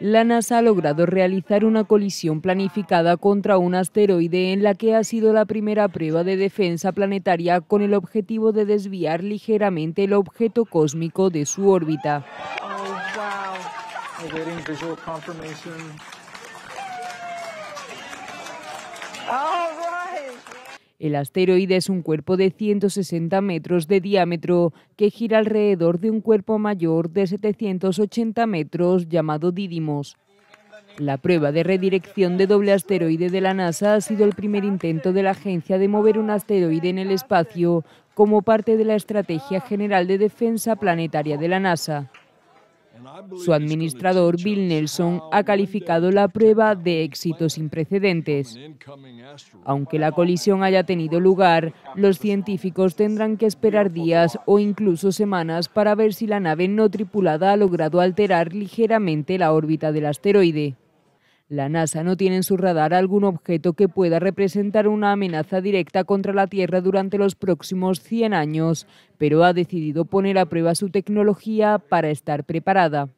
la NASA ha logrado realizar una colisión planificada contra un asteroide en la que ha sido la primera prueba de defensa planetaria con el objetivo de desviar ligeramente el objeto cósmico de su órbita. Oh, El asteroide es un cuerpo de 160 metros de diámetro que gira alrededor de un cuerpo mayor de 780 metros llamado Didimos. La prueba de redirección de doble asteroide de la NASA ha sido el primer intento de la agencia de mover un asteroide en el espacio como parte de la Estrategia General de Defensa Planetaria de la NASA. Su administrador, Bill Nelson, ha calificado la prueba de éxito sin precedentes. Aunque la colisión haya tenido lugar, los científicos tendrán que esperar días o incluso semanas para ver si la nave no tripulada ha logrado alterar ligeramente la órbita del asteroide. La NASA no tiene en su radar algún objeto que pueda representar una amenaza directa contra la Tierra durante los próximos 100 años, pero ha decidido poner a prueba su tecnología para estar preparada.